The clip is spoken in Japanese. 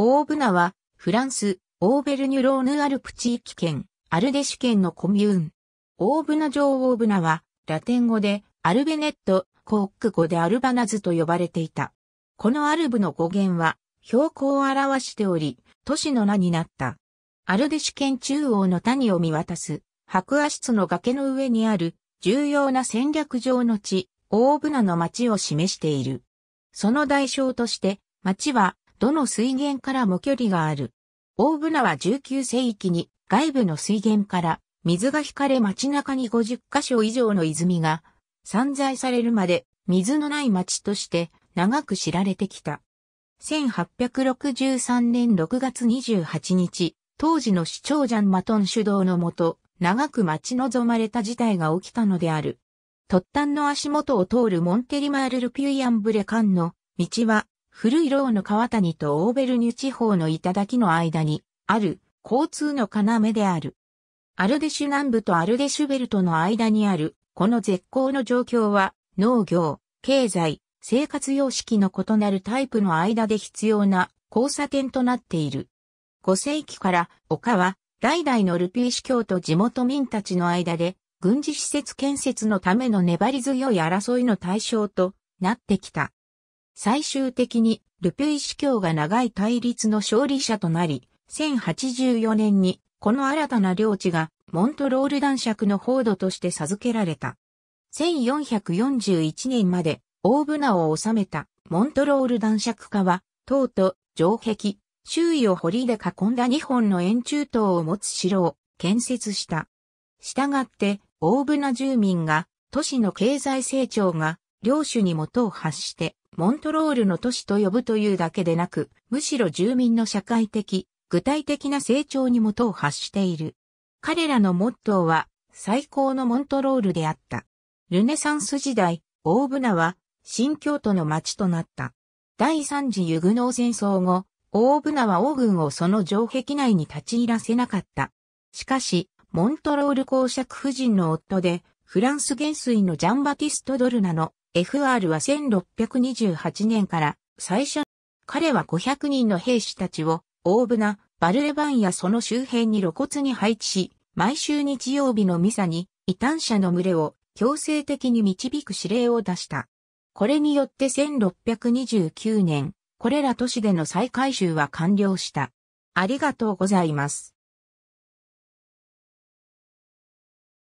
オーブナは、フランス、オーベルニュローヌアルプ地域圏、アルデシュ県のコミューン。オーブナ城オーブナは、ラテン語で、アルベネット、コック語でアルバナズと呼ばれていた。このアルブの語源は、標高を表しており、都市の名になった。アルデシュ県中央の谷を見渡す、白亜室の崖の上にある、重要な戦略上の地、オーブナの町を示している。その代償として、町はどの水源からも距離がある。大船は19世紀に外部の水源から水が引かれ街中に50カ所以上の泉が散在されるまで水のない町として長く知られてきた。1863年6月28日、当時の市長ジャン・マトン主導のもと、長く待ち望まれた事態が起きたのである。突端の足元を通るモンテリマール・ルピュイ・アンブレ間の道は古いローの川谷とオーベルニュ地方の頂の間にある交通の要である。アルデシュ南部とアルデシュベルトの間にある、この絶好の状況は、農業、経済、生活様式の異なるタイプの間で必要な交差点となっている。5世紀から丘は、代々のルピー司教と地元民たちの間で、軍事施設建設のための粘り強い争いの対象となってきた。最終的にルピュイ司教が長い対立の勝利者となり、1084年にこの新たな領地がモントロール男爵の報道として授けられた。1441年まで大船を治めたモントロール男爵家は、塔と城壁、周囲を堀で囲んだ2本の円柱塔を持つ城を建設した。したがって、大船住民が都市の経済成長が領主に元を発して、モントロールの都市と呼ぶというだけでなく、むしろ住民の社会的、具体的な成長に元を発している。彼らのモットーは、最高のモントロールであった。ルネサンス時代、大船は、新京都の町となった。第三次ユグノー戦争後、大船は王軍をその城壁内に立ち入らせなかった。しかし、モントロール公爵夫人の夫で、フランス元帥のジャンバティスト・ドルナの FR は1628年から最初、彼は500人の兵士たちを大船、バルレバンやその周辺に露骨に配置し、毎週日曜日のミサに異端者の群れを強制的に導く指令を出した。これによって1629年、これら都市での再改修は完了した。ありがとうございます。